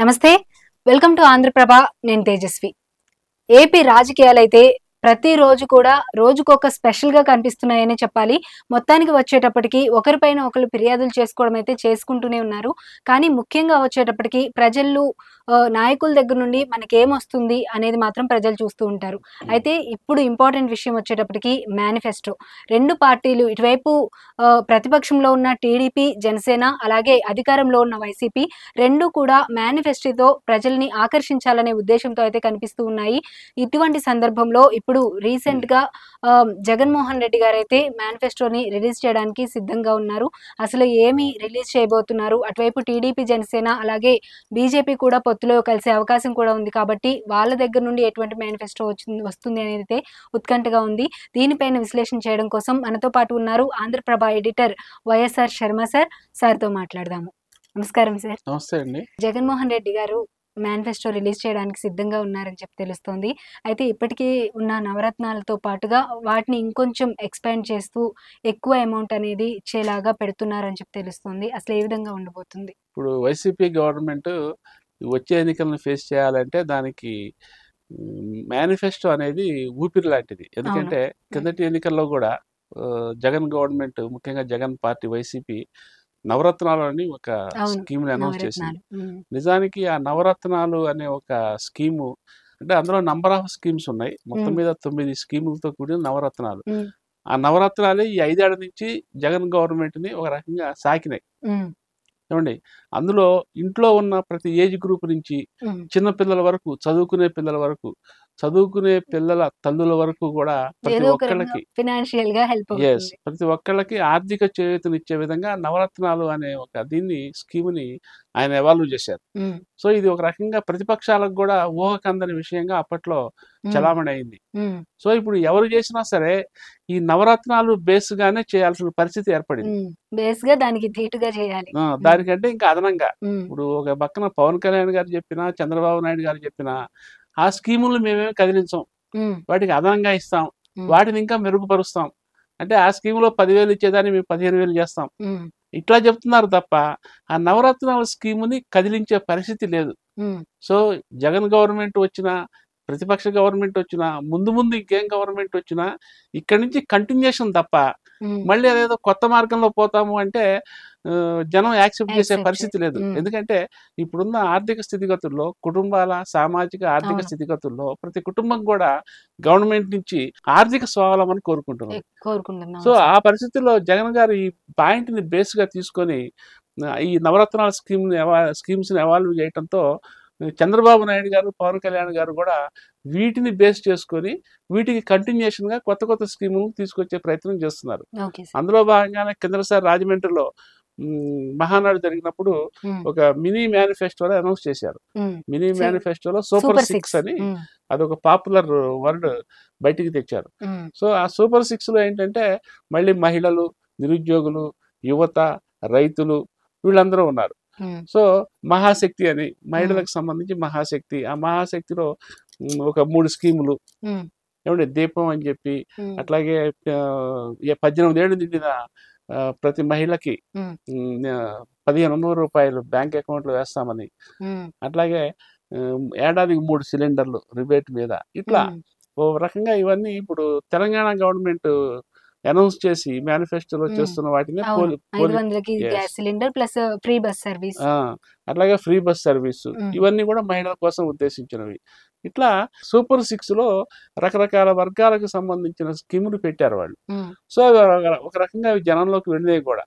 నమస్తే welcome to Andhraprabha నేను Tejaswi AP రాజకీయాలైతే ప్రతిరోజు కూడా రోజుకొక స్పెషల్గా కనిపిస్తున్నాయని చెప్పాలి మొత్తానికి వచ్చేటప్పటికి ఒకరిపైన ఒకరు ఫిర్యాదులు చేసుకోవడం అయితే చేసుకుంటూనే ఉన్నారు కానీ ముఖ్యంగా వచ్చేటప్పటికి ప్రజలు నాయకుల దగ్గర నుండి మనకి ఏమొస్తుంది అనేది మాత్రం ప్రజలు చూస్తూ ఉంటారు అయితే ఇప్పుడు ఇంపార్టెంట్ విషయం వచ్చేటప్పటికి మేనిఫెస్టో రెండు పార్టీలు ఇటువైపు ప్రతిపక్షంలో ఉన్న టీడీపీ జనసేన అలాగే అధికారంలో ఉన్న వైసీపీ రెండు కూడా మేనిఫెస్టోతో ప్రజల్ని ఆకర్షించాలనే ఉద్దేశంతో అయితే కనిపిస్తూ ఉన్నాయి ఇటువంటి సందర్భంలో ఇప్పుడు రీసెంట్గా జగన్మోహన్ రెడ్డి గారు అయితే మేనిఫెస్టోని రిలీజ్ చేయడానికి సిద్ధంగా ఉన్నారు అసలు ఏమి రిలీజ్ చేయబోతున్నారు అటువైపు టీడీపీ జనసేన అలాగే బీజేపీ కూడా పొత్తులో కలిసే అవకాశం కూడా ఉంది కాబట్టి వాళ్ళ దగ్గర నుండి ఎటువంటి మేనిఫెస్టో వచ్చింది వస్తుంది అనేది ఉత్కంఠగా ఉంది దీనిపైన విశ్లేషణ చేయడం కోసం మనతో పాటు ఉన్నారు Andhra Prabha editor YSR Sharma sir సార్తో మాట్లాడదాము నమస్కారం సార్ నమస్తే అండి జగన్మోహన్ రెడ్డి గారు మేనిఫెస్టో రిలీజ్ చేయడానికి సిద్ధంగా ఉన్నారని చెప్పి తెలుస్తోంది అయితే ఇప్పటికీ ఉన్న నవరత్నాలతో పాటుగా వాటిని ఇంకొంచెం ఎక్స్పాండ్ చేస్తూ ఎక్కువ అమౌంట్ అనేది ఇచ్చేలాగా పెడుతున్నారని చెప్పి తెలుస్తోంది అసలు ఏ విధంగా ఉండబోతుంది ఇప్పుడు వైసీపీ గవర్నమెంట్ వచ్చే ఎన్నికలను ఫేస్ చేయాలంటే దానికి మేనిఫెస్టో అనేది ఊపిరి లాంటిది ఎందుకంటే కిందటి ఎన్నికల్లో కూడా జగన్ గవర్నమెంట్ ముఖ్యంగా జగన్ పార్టీ వైసీపీ అని ఒక స్కీమ్ని అనౌన్స్ చేసింది నిజానికి ఆ నవరత్నాలు అనే ఒక స్కీము అంటే అందులో నంబర్ ఆఫ్ స్కీమ్స్ ఉన్నాయి మొత్తం మీద తొమ్మిది స్కీములతో కూడిన నవరత్నాలు ఆ నవరత్నాలే ఈ ఐదేళ్ల నుంచి జగన్ గవర్నమెంట్ ని ఒక రకంగా సాకినాయి ఏమండి అందులో ఇంట్లో ఉన్న ప్రతి ఏజ్ గ్రూప్ నుంచి చిన్న పిల్లల వరకు చదువుకునే పిల్లల వరకు చదువుకునే పిల్లల తల్లుల వరకు కూడా ప్రతి ఒక్కళ్ళకి ఫినాన్షియల్ గా హెల్ప్ ఎస్ ప్రతి ఒక్కళ్ళకి ఆర్థిక ఇచ్చే విధంగా నవరత్నాలు అనే ఒక దీన్ని స్కీమ్ ని ఆయన ఎవాల్వ్ చేశారు సో ఇది ఒక రకంగా ప్రతిపక్షాలకు కూడా ఊహకందని విషయంగా అప్పట్లో చలామణి అయింది సో ఇప్పుడు ఎవరు చేసినా సరే ఈ నవరత్నాలు బేస్ గానే చేయాల్సిన పరిస్థితి ఏర్పడింది బేస్ గా దానికి ధీటుగా చేయాలి దానికంటే ఇంకా అదనంగా ఇప్పుడు ఒక పక్కన పవన్ కళ్యాణ్ గారు చెప్పినా చంద్రబాబు నాయుడు గారు చెప్పినా ఆ స్కీములు మేమేమి కదిలించాం వాటికి అదనంగా ఇస్తాం వాటిని ఇంకా మెరుగుపరుస్తాం అంటే ఆ స్కీమ్లో పదివేలు ఇచ్చేదాన్ని మేము పదిహేను వేలు చేస్తాం ఇట్లా చెప్తున్నారు తప్ప ఆ నవరత్నాల స్కీముని కదిలించే పరిస్థితి లేదు సో జగన్ గవర్నమెంట్ వచ్చిన ప్రతిపక్ష గవర్నమెంట్ వచ్చినా ముందు ముందు ఇంకేం గవర్నమెంట్ వచ్చినా ఇక్కడి నుంచి కంటిన్యూషన్ తప్ప మళ్ళీ అదేదో కొత్త మార్గంలో పోతాము అంటే జనం యాక్సెప్ట్ చేసే పరిస్థితి లేదు ఎందుకంటే ఇప్పుడున్న ఆర్థిక స్థితిగతుల్లో కుటుంబాల సామాజిక ఆర్థిక స్థితిగతుల్లో ప్రతి కుటుంబం కూడా గవర్నమెంట్ నుంచి ఆర్థిక స్వావలంబన కోరుకుంటున్నాం సో ఆ పరిస్థితుల్లో జగన్ గారు ఈ పాయింట్ ని బేస్ గా తీసుకొని ఈ నవరత్నాల స్కీమ్ స్కీమ్స్ ని ఎవాల్వ్ చేయడంతో చంద్రబాబు నాయుడు గారు పవన్ కళ్యాణ్ గారు కూడా వీటిని బేస్ చేసుకొని వీటికి కంటిన్యూషన్ గా కొత్త కొత్త స్కీములు తీసుకొచ్చే ప్రయత్నం చేస్తున్నారు అందులో భాగంగానే సార్ రాజమండ్రిలో మహానాడు జరిగినప్పుడు ఒక మినీ మేనిఫెస్టోలో అనౌన్స్ చేశారు మినీ మేనిఫెస్టోలో సూపర్ సిక్స్ అని అదొక పాపులర్ వర్డ్ బయటికి తెచ్చారు సో ఆ సూపర్ సిక్స్ లో ఏంటంటే మళ్ళీ మహిళలు నిరుద్యోగులు యువత రైతులు వీళ్ళందరూ ఉన్నారు సో మహాశక్తి అని మహిళలకు సంబంధించి మహాశక్తి ఆ మహాశక్తిలో ఒక మూడు స్కీములు ఏమంటే దీపం అని చెప్పి అట్లాగే పద్దెనిమిది ఏళ్ళు నిండిన ప్రతి మహిళకి పదిహేను వందల రూపాయలు బ్యాంక్ అకౌంట్లో వేస్తామని అట్లాగే ఏడాదికి మూడు సిలిండర్లు రిబేట్ మీద ఇట్లా ఓ రకంగా ఇవన్నీ ఇప్పుడు తెలంగాణ గవర్నమెంట్ అనౌన్స్ చేసి మేనిఫెస్టోలో చేస్తున్న వాటిని cylinder plus free bus service అట్లాగే ఫ్రీ బస్ సర్వీస్ ఇవన్నీ కూడా మహిళల కోసం ఉద్దేశించినవి ఇట్లా సూపర్ సిక్స్ లో రకరకాల వర్గాలకు సంబంధించిన స్కీములు పెట్టారు వాళ్ళు సో ఒక రకంగా అవి జనంలోకి వెళ్ళినవి కూడా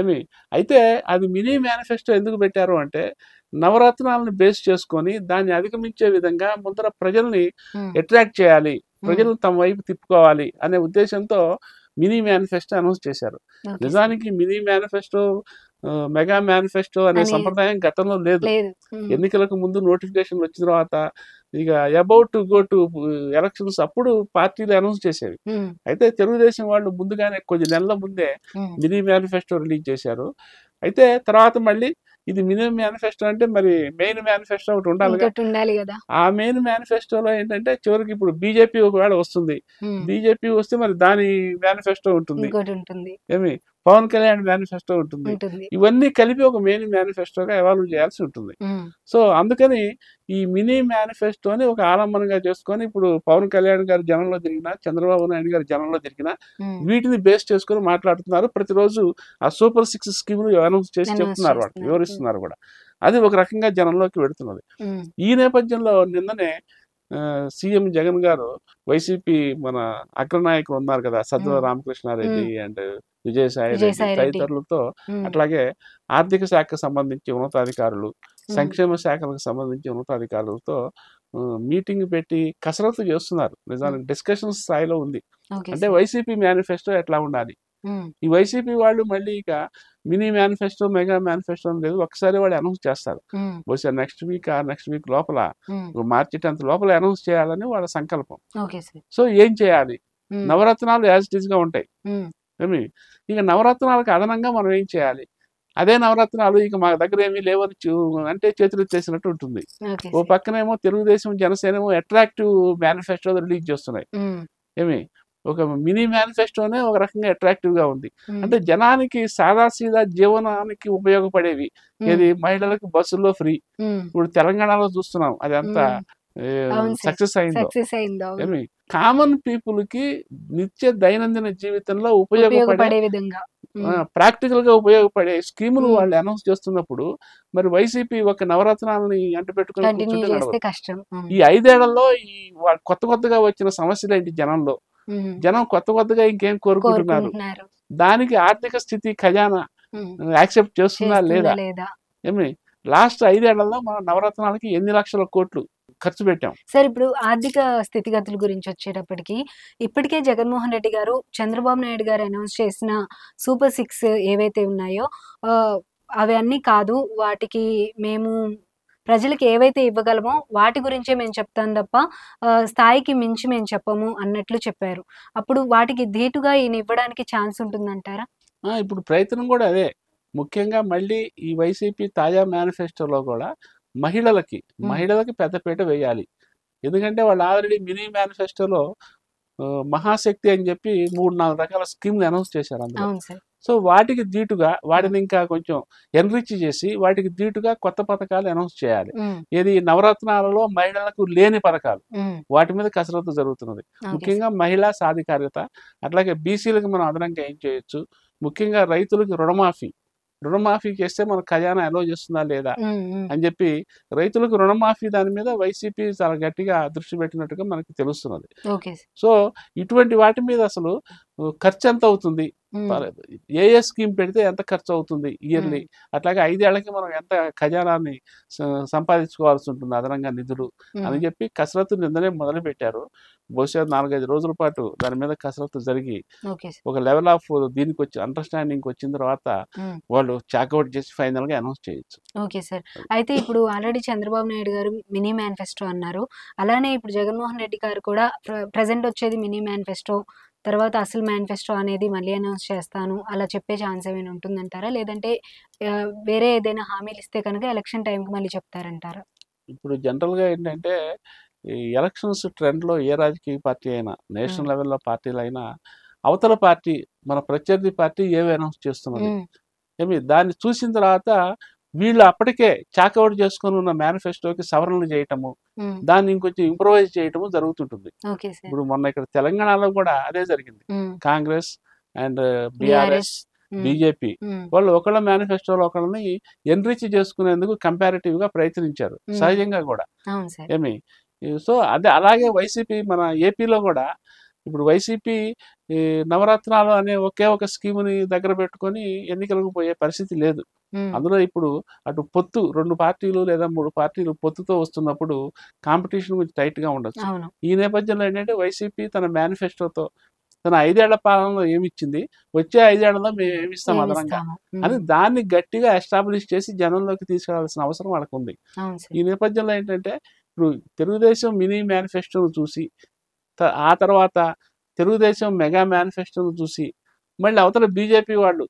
ఏమి అయితే అది మినీ మేనిఫెస్టో ఎందుకు పెట్టారు అంటే నవరత్నాలను బేస్ చేసుకొని దాన్ని అధిగమించే విధంగా ముందర ప్రజల్ని అట్రాక్ట్ చేయాలి ప్రజలు తమ వైపు తిప్పుకోవాలి అనే ఉద్దేశంతో మినీ మేనిఫెస్టో అనౌన్స్ చేశారు నిజానికి మినీ మేనిఫెస్టో మెగా మేనిఫెస్టో అనే సంప్రదాయం గతంలో లేదు ఎన్నికలకు ముందు నోటిఫికేషన్ వచ్చిన తర్వాత ఇక about to go to elections అప్పుడు పార్టీలు అనౌన్స్ చేసేవి అయితే తెలుగుదేశం వాళ్ళు ముందుగానే కొద్ది నెలల ముందే మినీ మేనిఫెస్టో రిలీజ్ చేశారు అయితే తర్వాత మళ్ళీ ఇది మినిమం మేనిఫెస్టో అంటే మరి మెయిన్ మేనిఫెస్టో ఒకటి ఉండాలి ఆ మెయిన్ మేనిఫెస్టోలో ఏంటంటే చివరికి ఇప్పుడు బీజేపీ ఒకవేళ వస్తుంది బీజేపీ వస్తే మరి దాని మేనిఫెస్టో ఉంటుంది ఏమి పవన్ కళ్యాణ్ మేనిఫెస్టో ఉంటుంది ఇవన్నీ కలిపి ఒక మెయిన్ మేనిఫెస్టోగా ఎవాల్వ్ చేయాల్సి ఉంటుంది సో అందుకని ఈ మినీ మేనిఫెస్టోని ఒక ఆలంబనంగా చేసుకొని ఇప్పుడు పవన్ కళ్యాణ్ గారి జనంలో జరిగిన చంద్రబాబు నాయుడు గారి జనంలో జరిగిన వీటిని బేస్ చేసుకొని మాట్లాడుతున్నారు ప్రతిరోజు ఆ సూపర్ సిక్స్ స్కీమ్ అనౌన్స్ చేసి చెప్తున్నారు వాళ్ళు వివరిస్తున్నారు కూడా అది ఒక రకంగా జనంలోకి వెడుతున్నది ఈ నేపథ్యంలో నిన్ననే సీఎం జగన్ గారు వైసీపీ మన అగ్రనాయకులు ఉన్నారు కదా సద్వ రామకృష్ణారెడ్డి అండ్ విజయసాయి రెడ్డి తదితరులతో అట్లాగే ఆర్థిక శాఖకు సంబంధించి ఉన్నతాధికారులు సంక్షేమ శాఖలకు సంబంధించి ఉన్నతాధికారులతో మీటింగ్ పెట్టి కసరత్తు చేస్తున్నారు నిజానికి డిస్కషన్ స్థాయిలో ఉంది అంటే వైసీపీ మేనిఫెస్టో ఎట్లా ఉండాలి ఈ వైసీపీ వాళ్ళు మళ్ళీ ఇక మినీ మేనిఫెస్టో మెగా మేనిఫెస్టో లేదు ఒకసారి వాళ్ళు అనౌన్స్ చేస్తారు బహుశా నెక్స్ట్ వీక్ ఆ నెక్స్ట్ వీక్ లోపల మార్చి టెన్త్ లోపల అనౌన్స్ చేయాలని వాళ్ళ సంకల్పం సో ఏం చేయాలి నవరత్నాలు యాజ్ గా ఉంటాయి ఏమి ఇక నవరత్నాలకు అదనంగా మనం ఏం చేయాలి అదే నవరత్నాలు ఇక మా దగ్గర ఏమీ లేవని అంటే చేతులు చేసినట్టు ఉంటుంది ఓ పక్కనేమో తెలుగుదేశం జనసేనేమో అట్రాక్టివ్ మేనిఫెస్టో రిలీజ్ చేస్తున్నాయి ఏమి ఒక మినీ మేనిఫెస్టోనే ఒక రకంగా అట్రాక్టివ్ గా ఉంది అంటే జనానికి సాదా సీదా జీవనానికి ఉపయోగపడేవి ఏది మహిళలకు బస్సుల్లో ఫ్రీ ఇప్పుడు తెలంగాణలో చూస్తున్నాం అదంతా సక్సెస్ అయిందో ఏమి కామన్ పీపుల్ కి నిత్య దైనందిన జీవితంలో ఉపయోగపడే విధంగా ప్రాక్టికల్ గా ఉపయోగపడే స్కీములు వాళ్ళు అనౌన్స్ చేస్తున్నప్పుడు మరి వైసీపీ ఒక నవరత్నాలని అంటపెట్టుకుని కష్టం ఈ ఐదేళ్లలో ఈ కొత్త కొత్తగా వచ్చిన సమస్యలు ఏంటి జనంలో జనం కొత్త కొత్తగా ఇంకేం కోరుకుంటున్నారు దానికి ఆర్థిక స్థితి ఖజానా యాక్సెప్ట్ చేస్తున్నా లేదా ఏమి లాస్ట్ ఐదేళ్లలో మన నవరత్నాలకి ఎన్ని లక్షల కోట్లు ఖర్చు పెట్టాం సార్ ఇప్పుడు ఆర్థిక స్థితిగతుల గురించి వచ్చేటప్పటికి ఇప్పటికే జగన్మోహన్ రెడ్డి గారు చంద్రబాబు నాయుడు గారు అనౌన్స్ చేసిన సూపర్ సిక్స్ ఏవైతే ఉన్నాయో అవి అన్ని కాదు వాటికి మేము ప్రజలకు ఏవైతే ఇవ్వగలమో వాటి గురించే మేము చెప్తాం తప్ప స్థాయికి మించి మేము చెప్పము అన్నట్లు చెప్పారు అప్పుడు వాటికి ధీటుగా ఈయన ఇవ్వడానికి ఛాన్స్ ఉంటుందంటారా ఇప్పుడు ప్రయత్నం కూడా అదే ముఖ్యంగా మళ్ళీ ఈ వైసీపీ తాజా మేనిఫెస్టోలో కూడా మహిళలకి మహిళలకి పెద్దపీట వేయాలి ఎందుకంటే వాళ్ళు ఆల్రెడీ మినీ మేనిఫెస్టోలో మహాశక్తి అని చెప్పి మూడు నాలుగు రకాల స్కీమ్లు అనౌన్స్ చేశారు అందులో సో వాటికి దీటుగా వాటిని ఇంకా కొంచెం ఎన్రిచ్ చేసి వాటికి దీటుగా కొత్త పథకాలు అనౌన్స్ చేయాలి ఇది నవరత్నాలలో మహిళలకు లేని పథకాలు వాటి మీద కసరత్తు జరుగుతున్నది ముఖ్యంగా మహిళా సాధికారిత అట్లాగే బీసీలకు మనం అదనంగా ఏం చేయొచ్చు ముఖ్యంగా రైతులకు రుణమాఫీ రుణమాఫీ చేస్తే మన ఖజానా అలో చేస్తుందా లేదా అని చెప్పి రైతులకు రుణమాఫీ దాని మీద వైసీపీ చాలా గట్టిగా దృష్టి పెట్టినట్టుగా మనకి తెలుస్తున్నది సో ఇటువంటి వాటి మీద అసలు ఖర్చు ఎంత అవుతుంది ఏ ఏ స్కీమ్ పెడితే ఎంత ఖర్చు అవుతుంది ఇయర్లీ అట్లాగే ఐదేళ్లకి మనం ఎంత ఖజానాన్ని సంపాదించుకోవాల్సి ఉంటుంది అదనంగా నిధులు అని చెప్పి కసరత్తు నిన్ననే మొదలు పెట్టారు బహుశా నాలుగైదు రోజుల పాటు దాని మీద కసరత్తు జరిగి ఒక లెవెల్ ఆఫ్ దీనికి వచ్చి అండర్స్టాండింగ్ వచ్చిన తర్వాత వాళ్ళు చాకౌట్ చేసి ఫైనల్ గా అనౌన్స్ చేయొచ్చు ఓకే సార్ అయితే ఇప్పుడు ఆల్రెడీ చంద్రబాబు నాయుడు గారు మినీ మేనిఫెస్టో అన్నారు అలానే ఇప్పుడు జగన్మోహన్ రెడ్డి గారు కూడా ప్రజెంట్ వచ్చేది మినీ మేనిఫెస్టో తర్వాత అసలు మేనిఫెస్టో అనేది మళ్ళీ అనౌన్స్ చేస్తాను అలా చెప్పే ఛాన్స్ ఏమైనా ఉంటుందంటారా లేదంటే వేరే ఏదైనా హామీలు ఇస్తే కనుక ఎలక్షన్ టైంకి మళ్ళీ చెప్తారంటారా ఇప్పుడు జనరల్గా ఏంటంటే ఈ ఎలక్షన్స్ ట్రెండ్లో ఏ రాజకీయ పార్టీ అయినా నేషనల్ లెవెల్లో పార్టీలు అయినా అవతల పార్టీ మన ప్రత్యర్థి పార్టీ ఏవి అనౌన్స్ చేస్తున్నది ఏమి దాన్ని చూసిన తర్వాత వీళ్ళు అప్పటికే చాకౌట్ చేసుకుని ఉన్న మేనిఫెస్టోకి సవరణలు చేయటము దాన్ని ఇంకొంచెం ఇంప్రూవైజ్ చేయటము జరుగుతుంటుంది ఇప్పుడు మొన్న ఇక్కడ తెలంగాణలో కూడా అదే జరిగింది Congress and uh, BRS BJP వాళ్ళు ఒకళ్ళ మేనిఫెస్టోలో ఒకళ్ళని ఎన్రిచ్ చేసుకునేందుకు కంపారిటివ్ గా ప్రయత్నించారు సహజంగా కూడా ఏమి సో అదే అలాగే వైసీపీ మన ఏపీలో కూడా ఇప్పుడు వైసీపీ నవరత్నాలు అనే ఒకే ఒక ని దగ్గర పెట్టుకొని ఎన్నికలకు పోయే పరిస్థితి లేదు అందులో ఇప్పుడు అటు పొత్తు రెండు పార్టీలు లేదా మూడు పార్టీలు పొత్తుతో వస్తున్నప్పుడు కాంపిటీషన్ కొంచెం టైట్ గా ఉండొచ్చు ఈ నేపథ్యంలో ఏంటంటే వైసీపీ తన మేనిఫెస్టోతో తన ఐదేళ్ల పాలనలో ఇచ్చింది వచ్చే ఐదేళ్లలో మేము ఏమిస్తాం అదనంగా అని దాన్ని గట్టిగా ఎస్టాబ్లిష్ చేసి జనంలోకి తీసుకురావాల్సిన అవసరం వాళ్ళకు ఉంది ఈ నేపథ్యంలో ఏంటంటే ఇప్పుడు తెలుగుదేశం మినీ మేనిఫెస్టోను చూసి ఆ తర్వాత తెలుగుదేశం మెగా మేనిఫెస్టోను చూసి మళ్ళీ అవతల బీజేపీ వాళ్ళు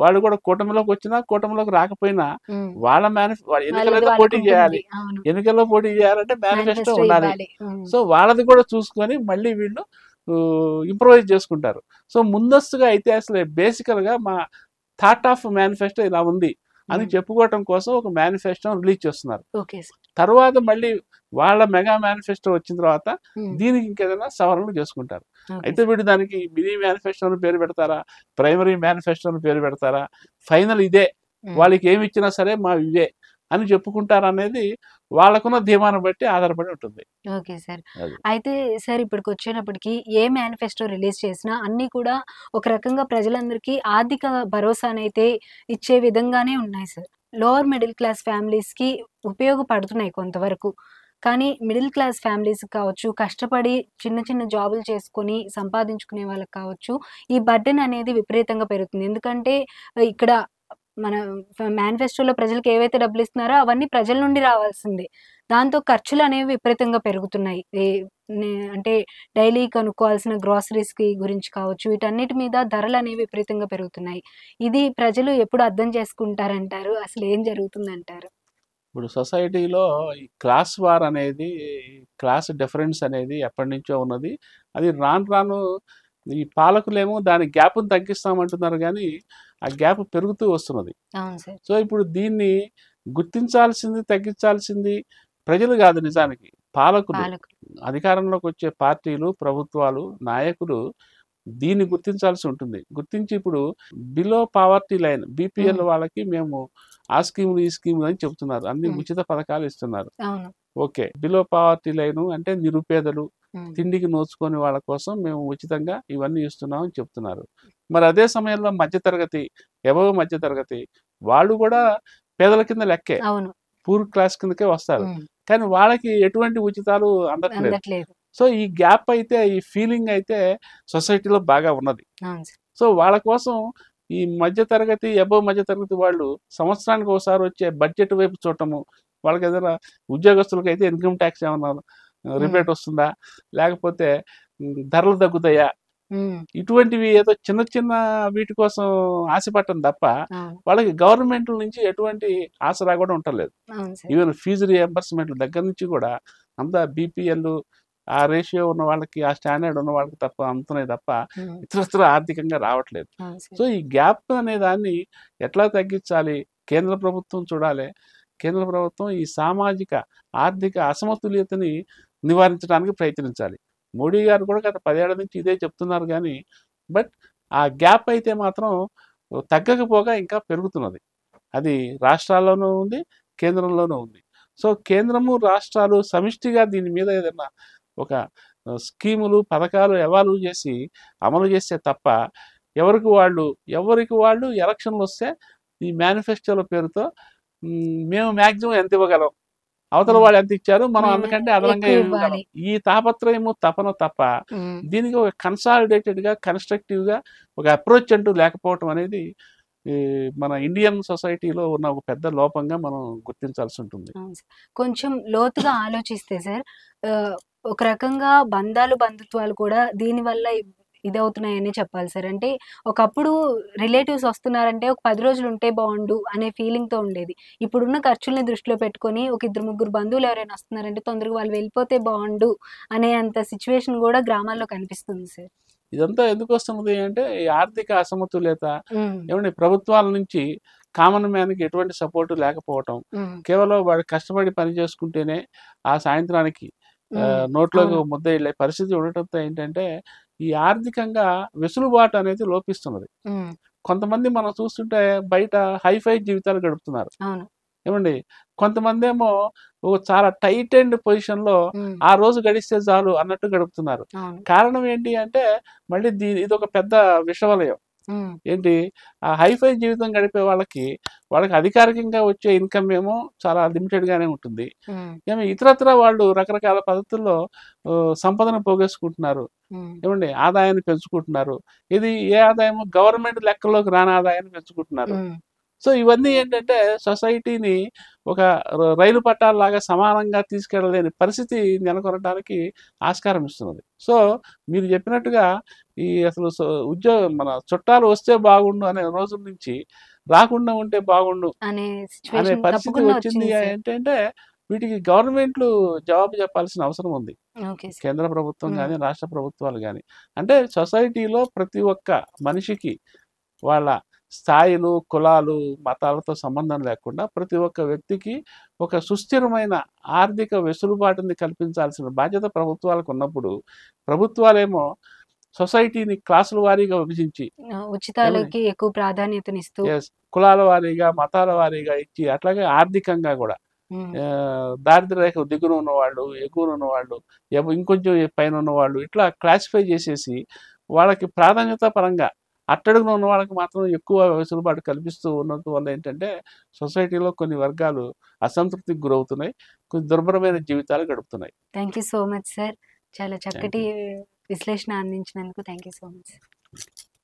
వాళ్ళు కూడా కూటమిలోకి వచ్చినా కూటమిలోకి రాకపోయినా వాళ్ళ మేనిఫెస్టో ఎన్నికల్లో పోటీ చేయాలి ఎన్నికల్లో పోటీ చేయాలంటే మేనిఫెస్టో ఉండాలి సో వాళ్ళది కూడా చూసుకొని మళ్ళీ వీళ్ళు ఇంప్రూవైజ్ చేసుకుంటారు సో ముందస్తుగా అయితే అసలు బేసికల్ గా మా థాట్ ఆఫ్ మేనిఫెస్టో ఇలా ఉంది అని చెప్పుకోవటం కోసం ఒక మేనిఫెస్టో రిలీజ్ చేస్తున్నారు తర్వాత మళ్ళీ వాళ్ళ మెగా మేనిఫెస్టో వచ్చిన తర్వాత దీనికి ఇంకేదైనా సవరణలు చేసుకుంటారు అయితే వీడు దానికి మినీ మేనిఫెస్టో అని పేరు పెడతారా ప్రైమరీ మేనిఫెస్టో అని పేరు పెడతారా ఫైనల్ ఇదే వాళ్ళకి ఏమి ఇచ్చినా సరే మా ఇదే అని చెప్పుకుంటారు అనేది వాళ్ళకున్న ధీమాను బట్టి ఆధారపడి ఉంటుంది ఓకే సార్ అయితే సార్ ఇప్పటికి వచ్చేటప్పటికి ఏ మేనిఫెస్టో రిలీజ్ చేసినా అన్ని కూడా ఒక రకంగా ప్రజలందరికీ ఆర్థిక భరోసా అయితే ఇచ్చే విధంగానే ఉన్నాయి సార్ లోవర్ మిడిల్ క్లాస్ ఫ్యామిలీస్కి ఉపయోగపడుతున్నాయి కొంతవరకు కానీ మిడిల్ క్లాస్ ఫ్యామిలీస్ కావచ్చు కష్టపడి చిన్న చిన్న జాబులు చేసుకొని సంపాదించుకునే వాళ్ళకి కావచ్చు ఈ బర్డెన్ అనేది విపరీతంగా పెరుగుతుంది ఎందుకంటే ఇక్కడ మన మేనిఫెస్టోలో ప్రజలకు ఏవైతే డబ్బులు ఇస్తున్నారో అవన్నీ ప్రజల నుండి రావాల్సిందే దాంతో ఖర్చులు అనేవి విపరీతంగా పెరుగుతున్నాయి అంటే డైలీ కొనుక్కోవాల్సిన గ్రాసరీస్కి గురించి కావచ్చు వీటన్నిటి మీద ధరలు అనేవి విపరీతంగా పెరుగుతున్నాయి ఇది ప్రజలు ఎప్పుడు అర్థం చేసుకుంటారంటారు అసలు ఏం జరుగుతుందంటారు ఇప్పుడు సొసైటీలో ఈ క్లాస్ వార్ అనేది క్లాస్ డిఫరెన్స్ అనేది ఎప్పటి నుంచో ఉన్నది అది రాను రాను ఈ పాలకులేమో దాని గ్యాప్ను తగ్గిస్తామంటున్నారు కానీ ఆ గ్యాప్ పెరుగుతూ వస్తున్నది సో ఇప్పుడు దీన్ని గుర్తించాల్సింది తగ్గించాల్సింది ప్రజలు కాదు నిజానికి పాలకులు అధికారంలోకి వచ్చే పార్టీలు ప్రభుత్వాలు నాయకులు దీన్ని గుర్తించాల్సి ఉంటుంది గుర్తించి ఇప్పుడు బిలో పావర్టీ లైన్ బీపీఎల్ వాళ్ళకి మేము ఆ స్కీములు ఈ స్కీములు అని చెప్తున్నారు అన్ని ఉచిత పథకాలు ఇస్తున్నారు ఓకే బిలో పావర్టీ లైన్ అంటే నిరుపేదలు తిండికి నోచుకొని వాళ్ళ కోసం మేము ఉచితంగా ఇవన్నీ ఇస్తున్నామని చెప్తున్నారు మరి అదే సమయంలో మధ్యతరగతి ఎవరు మధ్యతరగతి వాళ్ళు కూడా పేదల కింద లెక్కే పూర్ క్లాస్ కిందకే వస్తారు కానీ వాళ్ళకి ఎటువంటి ఉచితాలు అందట్లేదు సో ఈ గ్యాప్ అయితే ఈ ఫీలింగ్ అయితే సొసైటీలో బాగా ఉన్నది సో వాళ్ళ కోసం ఈ మధ్యతరగతి ఎబో మధ్యతరగతి వాళ్ళు సంవత్సరానికి ఒకసారి వచ్చే బడ్జెట్ వైపు చూడటము వాళ్ళకి ఏదైనా ఉద్యోగస్తులకి అయితే ఇన్కమ్ ట్యాక్స్ ఏమన్నా రిబేట్ వస్తుందా లేకపోతే ధరలు తగ్గుతాయా ఇటువంటివి ఏదో చిన్న చిన్న వీటి కోసం ఆశపడటం తప్ప వాళ్ళకి గవర్నమెంట్ నుంచి ఎటువంటి ఆసరా కూడా ఉండలేదు ఈవెన్ ఫీజు రియంబర్స్మెంట్ దగ్గర నుంచి కూడా అంతా బీపీఎల్ ఆ రేషియో ఉన్న వాళ్ళకి ఆ స్టాండర్డ్ ఉన్న వాళ్ళకి తప్ప అమ్ముతున్నాయి తప్ప ఇతరత్ర ఆర్థికంగా రావట్లేదు సో ఈ గ్యాప్ అనే దాన్ని ఎట్లా తగ్గించాలి కేంద్ర ప్రభుత్వం చూడాలి కేంద్ర ప్రభుత్వం ఈ సామాజిక ఆర్థిక అసమతుల్యతని నివారించడానికి ప్రయత్నించాలి మోడీ గారు కూడా గత పదేళ్ల నుంచి ఇదే చెప్తున్నారు కానీ బట్ ఆ గ్యాప్ అయితే మాత్రం తగ్గకపోగా ఇంకా పెరుగుతున్నది అది రాష్ట్రాల్లోనూ ఉంది కేంద్రంలోనూ ఉంది సో కేంద్రము రాష్ట్రాలు సమిష్టిగా దీని మీద ఏదైనా ఒక స్కీములు పథకాలు ఎవాల్వ్ చేసి అమలు చేస్తే తప్ప ఎవరికి వాళ్ళు ఎవరికి వాళ్ళు ఎలక్షన్లు వస్తే ఈ మేనిఫెస్టోల పేరుతో మేము మ్యాక్సిమం ఎంత ఇవ్వగలం అవతల వాళ్ళు ఎంత ఇచ్చారు మనం అందుకంటే అదనంగా ఈ తాపత్రయము తపన తప్ప దీనికి ఒక కన్సాలిడేటెడ్ గా కన్స్ట్రక్టివ్ గా ఒక అప్రోచ్ అంటూ లేకపోవటం అనేది మన ఇండియన్ సొసైటీలో ఉన్న ఒక పెద్ద లోపంగా మనం గుర్తించాల్సి ఉంటుంది కొంచెం లోతుగా ఆలోచిస్తే సార్ ఒక రకంగా బంధాలు బంధుత్వాలు కూడా దీనివల్ల ఇదవుతున్నాయని చెప్పాలి సార్ అంటే ఒకప్పుడు రిలేటివ్స్ వస్తున్నారంటే ఒక పది రోజులు ఉంటే బాగుండు అనే ఫీలింగ్తో ఉండేది ఇప్పుడున్న ఖర్చుల్ని దృష్టిలో పెట్టుకొని ఒక ఇద్దరు ముగ్గురు బంధువులు ఎవరైనా వస్తున్నారంటే తొందరగా వాళ్ళు వెళ్ళిపోతే బాగుండు అనే అంత సిచ్యువేషన్ కూడా గ్రామాల్లో కనిపిస్తుంది సార్ ఇదంతా ఎందుకు వస్తుంది అంటే ఈ ఆర్థిక అసమతుల్యత ఏమంటే ప్రభుత్వాల నుంచి కామన్ మ్యాన్కి ఎటువంటి సపోర్ట్ లేకపోవటం కేవలం వాడు కష్టపడి పని చేసుకుంటేనే ఆ సాయంత్రానికి నోట్లోకి ముద్ద వెళ్ళే పరిస్థితి ఉండటంతో ఏంటంటే ఈ ఆర్థికంగా వెసులుబాటు అనేది లోపిస్తున్నది కొంతమంది మనం చూస్తుంటే బయట హైఫై జీవితాలు గడుపుతున్నారు ఏమండి కొంతమంది ఏమో చాలా టైట్ అండ్ పొజిషన్ లో ఆ రోజు గడిస్తే చాలు అన్నట్టు గడుపుతున్నారు కారణం ఏంటి అంటే మళ్ళీ ఇది ఒక పెద్ద విషవలయం ఏంటి ఆ హైఫై జీవితం గడిపే వాళ్ళకి వాళ్ళకి అధికారికంగా వచ్చే ఇన్కమ్ ఏమో చాలా లిమిటెడ్ గానే ఉంటుంది ఏమో ఇతరత్ర వాళ్ళు రకరకాల పద్ధతుల్లో సంపదను పోగేసుకుంటున్నారు ఏమండి ఆదాయాన్ని పెంచుకుంటున్నారు ఇది ఏ ఆదాయము గవర్నమెంట్ లెక్కలోకి రాని ఆదాయాన్ని పెంచుకుంటున్నారు సో ఇవన్నీ ఏంటంటే సొసైటీని ఒక రైలు పట్టాలలాగా సమానంగా తీసుకెళ్ళలేని పరిస్థితి నెలకొనడానికి ఆస్కారం ఇస్తున్నది సో మీరు చెప్పినట్టుగా ఈ అసలు ఉద్యోగం మన చుట్టాలు వస్తే బాగుండు అనే రోజుల నుంచి రాకుండా ఉంటే బాగుండు అనే పరిస్థితి వచ్చింది ఏంటంటే వీటికి గవర్నమెంట్లు జవాబు చెప్పాల్సిన అవసరం ఉంది కేంద్ర ప్రభుత్వం కానీ రాష్ట్ర ప్రభుత్వాలు కానీ అంటే సొసైటీలో ప్రతి ఒక్క మనిషికి వాళ్ళ స్థాయిలు కులాలు మతాలతో సంబంధం లేకుండా ప్రతి ఒక్క వ్యక్తికి ఒక సుస్థిరమైన ఆర్థిక వెసులుబాటుని కల్పించాల్సిన బాధ్యత ప్రభుత్వాలకు ఉన్నప్పుడు ప్రభుత్వాలేమో సొసైటీని క్లాసుల వారీగా విభజించి ఉచితాలకి ఎక్కువ ప్రాధాన్యతనిస్తూ కులాల వారీగా మతాల వారీగా ఇచ్చి అట్లాగే ఆర్థికంగా కూడా దారిద్ర రేఖ దిగున ఉన్నవాళ్ళు ఎగువన ఉన్నవాళ్ళు ఇంకొంచెం పైన ఉన్నవాళ్ళు ఇట్లా క్లాసిఫై చేసేసి వాళ్ళకి ప్రాధాన్యత పరంగా అట్టడుగున ఉన్న వాళ్ళకి మాత్రం ఎక్కువ వెసులుబాటు కల్పిస్తూ ఉన్నందు వల్ల ఏంటంటే సొసైటీలో కొన్ని వర్గాలు అసంతృప్తికి గురవుతున్నాయి కొన్ని దుర్భరమైన జీవితాలు గడుపుతున్నాయి thank you so much sir చాలా చక్కటి విశ్లేషణ అందించినందుకు థ్యాంక్ యూ సో మచ్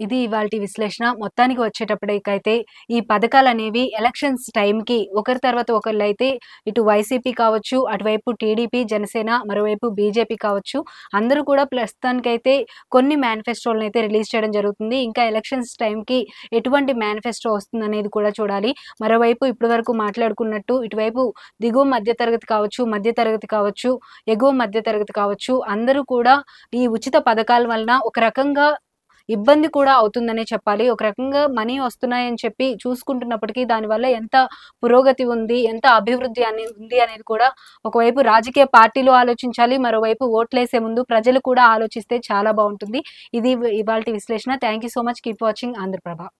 ఇది ఇవాళ విశ్లేషణ మొత్తానికి వచ్చేటప్పటికైతే ఈ పథకాలు అనేవి ఎలక్షన్స్ టైంకి ఒకరి తర్వాత ఒకళ్ళు అయితే ఇటు వైసీపీ కావచ్చు అటువైపు టీడీపీ జనసేన మరోవైపు బీజేపీ కావచ్చు అందరూ కూడా ప్రస్తుతానికైతే కొన్ని మేనిఫెస్టోలను అయితే రిలీజ్ చేయడం జరుగుతుంది ఇంకా ఎలక్షన్స్ టైంకి ఎటువంటి మేనిఫెస్టో వస్తుందనేది కూడా చూడాలి మరోవైపు ఇప్పటి వరకు మాట్లాడుకున్నట్టు ఇటువైపు దిగువ మధ్యతరగతి కావచ్చు మధ్యతరగతి కావచ్చు ఎగువ మధ్యతరగతి కావచ్చు అందరూ కూడా ఈ ఉచిత పథకాల వలన ఒక రకంగా ఇబ్బంది కూడా అవుతుందనే చెప్పాలి ఒక రకంగా మనీ వస్తున్నాయని చెప్పి చూసుకుంటున్నప్పటికీ దానివల్ల ఎంత పురోగతి ఉంది ఎంత అభివృద్ధి అనే ఉంది అనేది కూడా ఒకవైపు రాజకీయ పార్టీలు ఆలోచించాలి మరోవైపు ఓట్లేసే ముందు ప్రజలు కూడా ఆలోచిస్తే చాలా బాగుంటుంది ఇది ఇవాళ విశ్లేషణ thank you so much keep watching Andhraprabha